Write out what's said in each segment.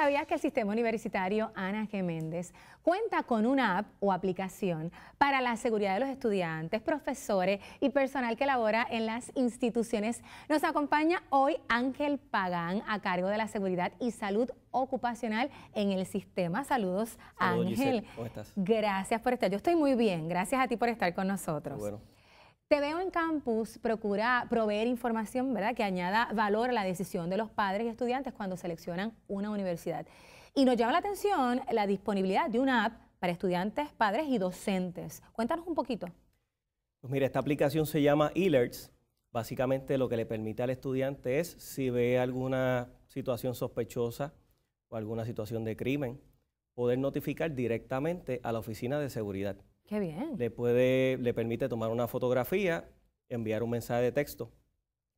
¿Sabías que el Sistema Universitario Ana G. Méndez cuenta con una app o aplicación para la seguridad de los estudiantes, profesores y personal que labora en las instituciones? Nos acompaña hoy Ángel Pagán a cargo de la seguridad y salud ocupacional en el sistema. Saludos, Ángel. ¿cómo estás? Gracias por estar. Yo estoy muy bien. Gracias a ti por estar con nosotros. Te veo en campus, procura proveer información ¿verdad? que añada valor a la decisión de los padres y estudiantes cuando seleccionan una universidad. Y nos llama la atención la disponibilidad de una app para estudiantes, padres y docentes. Cuéntanos un poquito. Pues mira, esta aplicación se llama Alerts. Básicamente lo que le permite al estudiante es si ve alguna situación sospechosa o alguna situación de crimen, poder notificar directamente a la oficina de seguridad. Le, puede, le permite tomar una fotografía, enviar un mensaje de texto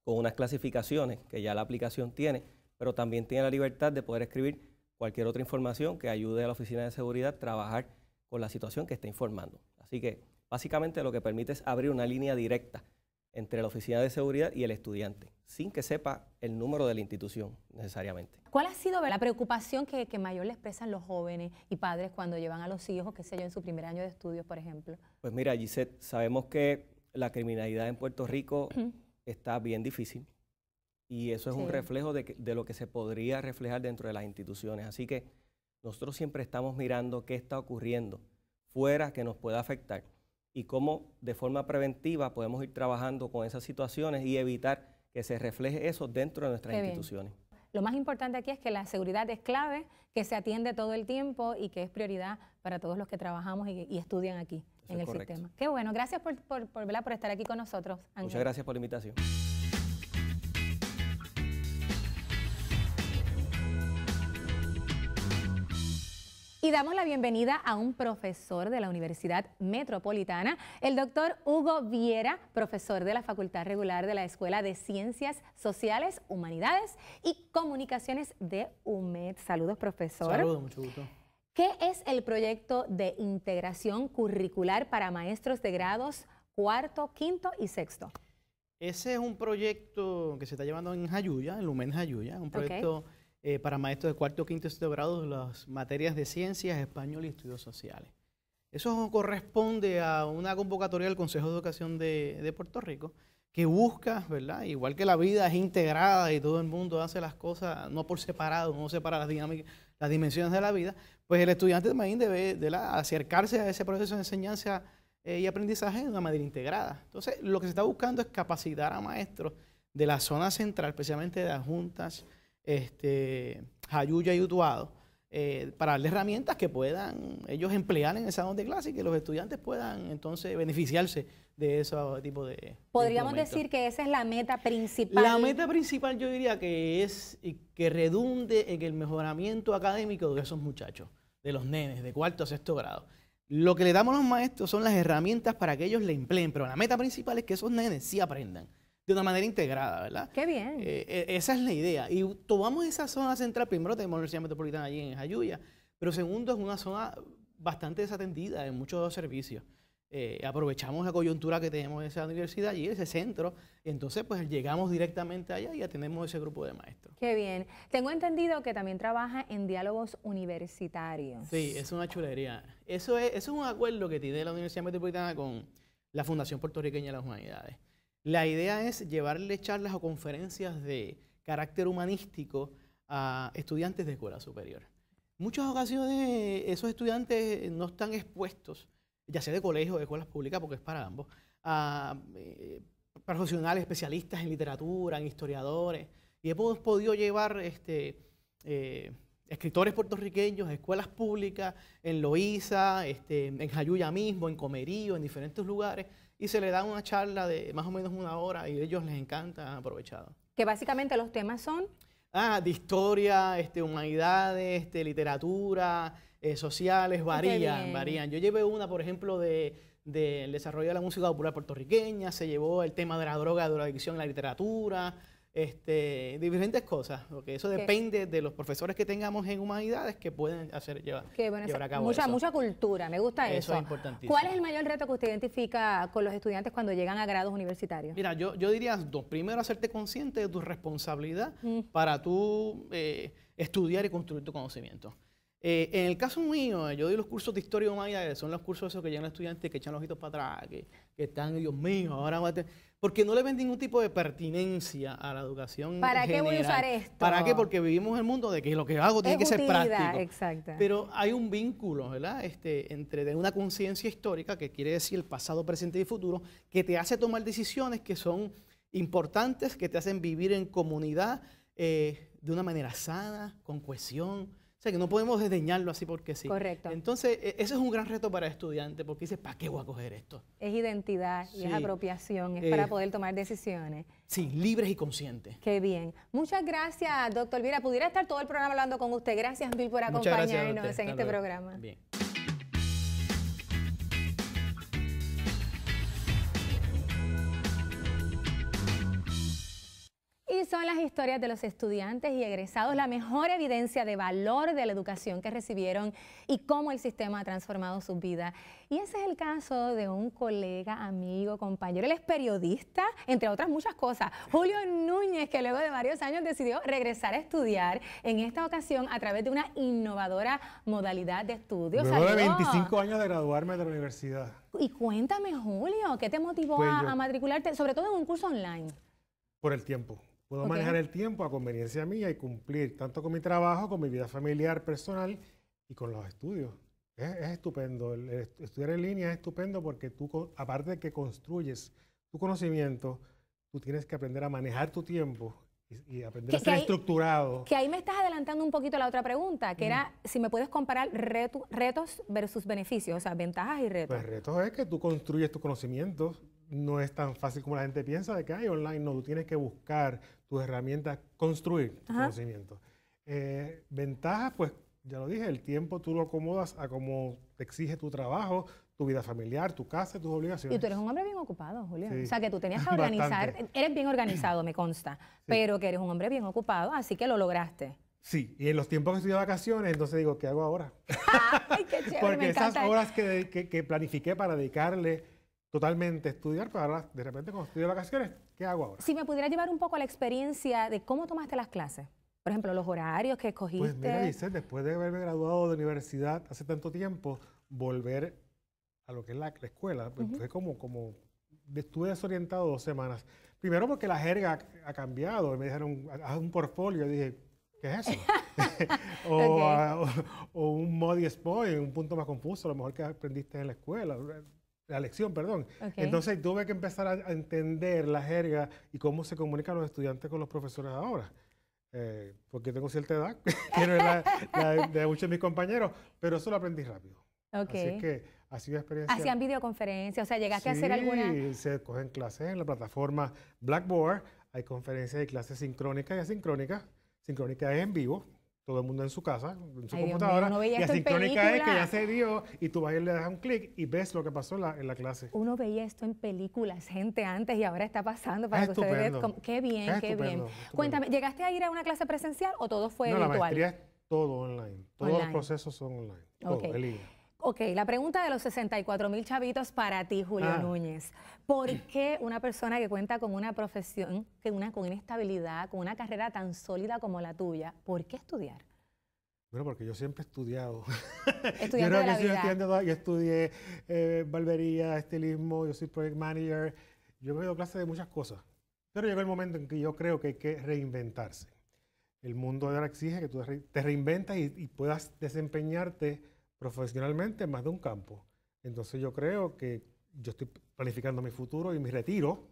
con unas clasificaciones que ya la aplicación tiene, pero también tiene la libertad de poder escribir cualquier otra información que ayude a la Oficina de Seguridad a trabajar con la situación que está informando. Así que básicamente lo que permite es abrir una línea directa entre la oficina de seguridad y el estudiante, sin que sepa el número de la institución necesariamente. ¿Cuál ha sido la preocupación que, mayor le expresan los jóvenes y padres cuando llevan a los hijos, qué sé yo, en su primer año de estudios, por ejemplo? Pues mira, Gisette, sabemos que la criminalidad en Puerto Rico está bien difícil y eso es un reflejo de lo que se podría reflejar dentro de las instituciones. Así que nosotros siempre estamos mirando qué está ocurriendo fuera que nos pueda afectar y cómo de forma preventiva podemos ir trabajando con esas situaciones y evitar que se refleje eso dentro de nuestras instituciones. Lo más importante aquí es que la seguridad es clave, que se atiende todo el tiempo y que es prioridad para todos los que trabajamos y, estudian aquí en el sistema. Qué bueno, gracias por, por, por, estar aquí con nosotros. Muchas gracias por la invitación. Y damos la bienvenida a un profesor de la Universidad Metropolitana, el doctor Hugo Viera, profesor de la Facultad Regular de la Escuela de Ciencias Sociales, Humanidades y Comunicaciones de UMED. Saludos, profesor. Saludos, mucho gusto. ¿Qué es el proyecto de integración curricular para maestros de grados cuarto, quinto y sexto? Ese es un proyecto que se está llevando en Jayuya, en Lumen Jayuya, un proyecto... Eh, para maestros de cuarto, quinto y sexto grado las materias de ciencias, español y estudios sociales. Eso corresponde a una convocatoria del Consejo de Educación de, Puerto Rico que busca, ¿verdad? Igual que la vida es integrada y todo el mundo hace las cosas no por separado, no separa las dinámicas, las dimensiones de la vida, pues el estudiante también debe de acercarse a ese proceso de enseñanza eh, y aprendizaje de una manera integrada. Entonces, lo que se está buscando es capacitar a maestros de la zona central, especialmente de las juntas, este, Jayuya y Utuado, eh, para darle herramientas que puedan ellos emplear en el salón de clase y que los estudiantes puedan entonces beneficiarse de ese tipo de... Podríamos decir que esa es la meta principal. La meta principal yo diría que es que redunde en el mejoramiento académico de esos muchachos, de los nenes, de cuarto a sexto grado. Lo que le damos a los maestros son las herramientas para que ellos le empleen, pero la meta principal es que esos nenes sí aprendan de una manera integrada, ¿verdad? Qué bien. Eh, eh, esa es la idea. Y tomamos esa zona central, primero tenemos la Universidad Metropolitana allí en Jayuya, pero segundo es una zona bastante desatendida en muchos servicios. Eh, aprovechamos la coyuntura que tenemos en esa universidad y ese centro, y entonces pues llegamos directamente allá y atendemos ese grupo de maestros. Qué bien. Tengo entendido que también trabaja en diálogos universitarios. Sí, es una chulería. Eso es, eso es un acuerdo que tiene la Universidad Metropolitana con la Fundación Puertorriqueña de las Humanidades. La idea es llevarle charlas o conferencias de carácter humanístico a estudiantes de escuela superior. Muchas ocasiones eh, esos estudiantes no están expuestos, ya sea de colegio o de escuelas públicas, porque es para ambos, a eh, profesionales especialistas en literatura, en historiadores. Y hemos podido llevar este, eh, escritores puertorriqueños, a escuelas públicas, en Loíza, este, en Jayuya mismo, en Comerío, en diferentes lugares, y se le da una charla de más o menos una hora y a ellos les encanta aprovechado. Que básicamente los temas son... Ah, de historia, este, humanidades, este, literatura, eh, sociales, varían, varían. Yo llevé una, por ejemplo, del desarrollo de la música popular puertorriqueña, se llevó el tema de la droga, de la adicción en la literatura, este, diferentes cosas, porque eso depende de los profesores que tengamos en humanidades que pueden hacer llevar, a cabo mucha, Mucha cultura, me gusta eso. Eso es importantísimo. ¿Cuál es el mayor reto que usted identifica con los estudiantes cuando llegan a grados universitarios? Mira, yo, yo diría dos. Primero, hacerte consciente de tu responsabilidad mm. para tú eh, estudiar y construir tu conocimiento. Eh, en el caso mío, eh, yo doy los cursos de historia y son los cursos esos que llegan estudiantes que echan los ojitos para atrás, que, están, Dios mío, ahora voy a tener... Porque no le ven ningún tipo de pertinencia a la educación. ¿Para qué voy a usar esto? ¿Para qué? Porque vivimos en el mundo de que lo que hago tiene que ser práctico. Pero hay un vínculo, ¿verdad? Este, entre una conciencia histórica, que quiere decir el pasado, presente y futuro, que te hace tomar decisiones que son importantes, que te hacen vivir en comunidad eh, de una manera sana, con cohesión o sea que no podemos desdeñarlo así porque sí. Correcto. Entonces, e, eso es un gran reto para estudiantes porque dices, ¿para qué voy a coger esto? Es identidad y es apropiación, es para eh, poder tomar decisiones. Sí, libres y conscientes. Qué bien. Muchas gracias, doctor Viera. Pudiera estar todo el programa hablando con usted. Gracias Bill por acompañarnos en este programa. Bien. son las historias de los estudiantes y egresados, la mejor evidencia de valor de la educación que recibieron y cómo el sistema ha transformado su vida. Y ese es el caso de un colega, amigo, compañero. Él es periodista, entre otras muchas cosas. Julio Núñez, que luego de varios años decidió regresar a estudiar, en esta ocasión a través de una innovadora modalidad de estudio. Luego de 25 años de graduarme de la universidad. Y cuéntame, Julio, ¿qué te motivó pues a matricularte, sobre todo en un curso online? Por el tiempo. Puedo manejar el tiempo a conveniencia mía y cumplir tanto con mi trabajo, con mi vida familiar, personal y con los estudios. Es, estupendo. estudiar en línea es estupendo porque tú, aparte de que construyes tu conocimiento, tú tienes que aprender a manejar tu tiempo y, aprender a ser estructurado. Que ahí me estás adelantando un poquito la otra pregunta, que era si me puedes comparar retos versus beneficios, o sea, ventajas y retos. Pues retos es que tú construyes tus conocimientos no es tan fácil como la gente piensa de que hay online. No, tú tienes que buscar tus herramientas, construir tu conocimiento. Eh, ventaja, ventajas, pues ya lo dije, el tiempo tú lo acomodas a como te exige tu trabajo, tu vida familiar, tu casa, tus obligaciones. Y tú eres un hombre bien ocupado, Julio. o sea, que tú tenías que organizar, eres bien organizado, me consta, pero que eres un hombre bien ocupado, así que lo lograste. Sí, y en los tiempos que estoy de vacaciones, entonces digo, ¿qué hago ahora? Porque esas horas que planifiqué para dedicarle totalmente estudiar, pero ahora de repente cuando estudio vacaciones, ¿qué hago ahora? Si me pudieras llevar un poco a la experiencia de cómo tomaste las clases, por ejemplo, los horarios que escogiste. Pues mira, dice, después de haberme graduado de universidad hace tanto tiempo, volver a lo que es la, escuela, pues, fue como, como estuve desorientado dos semanas. Primero porque la jerga ha, cambiado, me dijeron, haz un portfolio, dije, ¿qué es eso? o, un modi un punto más confuso, a lo mejor que aprendiste en la escuela la lección, perdón. Entonces tuve que empezar a, entender la jerga y cómo se comunican los estudiantes con los profesores ahora. Eh, porque tengo cierta edad, que no es la, de muchos de mis compañeros, pero eso lo aprendí rápido. Así que ha sido experiencia. Hacían videoconferencias, o sea, llegaste a hacer alguna. Sí, se cogen clases en la plataforma Blackboard, hay conferencias y clases sincrónicas y asincrónicas. Sincrónica es en vivo, todo el mundo en su casa, en su computadora. y y es que ya se dio y tú vas y le das un clic y ves lo que pasó en la, clase. Uno veía esto en películas, gente, antes y ahora está pasando para que ustedes vean. Qué bien, qué bien. Cuéntame, ¿llegaste a ir a una clase presencial o todo fue no, virtual? La maestría es todo online. Todos los procesos son online. Todo, okay. el Ok, la pregunta de los 64 mil chavitos para ti, Julio ah. Núñez. ¿Por qué una persona que cuenta con una profesión, que una, con inestabilidad, con una carrera tan sólida como la tuya, ¿por qué estudiar? Bueno, porque yo siempre he estudiado. yo la yo estudié eh, barbería, estilismo, yo soy project manager. Yo me dado clases de muchas cosas. Pero llegó el momento en que yo creo que hay que reinventarse. El mundo ahora exige que tú te reinventes y, y puedas desempeñarte profesionalmente en más de un campo. Entonces yo creo que yo estoy planificando mi futuro y mi retiro,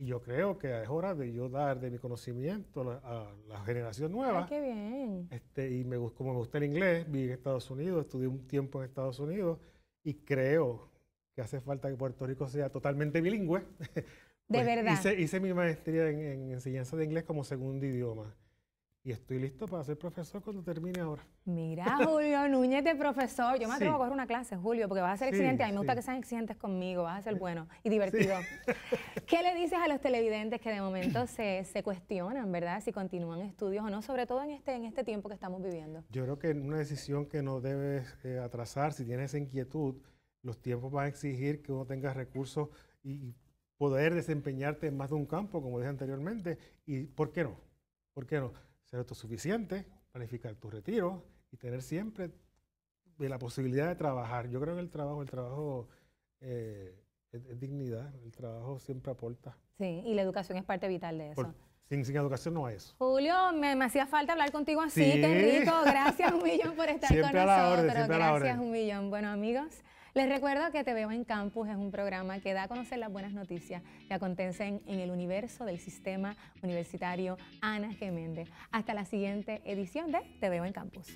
y yo creo que es hora de yo dar de mi conocimiento a la generación nueva. qué bien. Este, y me, como me gusta el inglés, viví en Estados Unidos, estudié un tiempo en Estados Unidos, y creo que hace falta que Puerto Rico sea totalmente bilingüe. De pues, verdad. Hice, mi maestría en enseñanza de inglés como segundo idioma. Y estoy listo para ser profesor cuando termine ahora. Mira, Julio Núñez de profesor. Yo me atrevo a coger una clase, Julio, porque vas a ser excelente exigente. A mí me gusta que sean exigentes conmigo, vas a ser bueno y divertido. ¿Qué le dices a los televidentes que de momento se, cuestionan, verdad, si continúan estudios o no, sobre todo en este, en este tiempo que estamos viviendo? Yo creo que una decisión que no debes eh, atrasar, si tienes inquietud, los tiempos van a exigir que uno tenga recursos y poder desempeñarte en más de un campo, como dije anteriormente. ¿Y por qué no? ¿Por qué no? ser autosuficiente, planificar tu retiro y tener siempre la posibilidad de trabajar. Yo creo que el trabajo, el trabajo eh, es, dignidad, el trabajo siempre aporta. Sí, y la educación es parte vital de eso. sin, sin, educación no hay eso. Julio, me, hacía falta hablar contigo así, qué rico. Gracias un millón por estar con nosotros. Gracias un millón. Bueno, amigos. Les recuerdo que Te Veo en Campus es un programa que da a conocer las buenas noticias que acontecen en el universo del sistema universitario Ana G. Hasta la siguiente edición de Te Veo en Campus.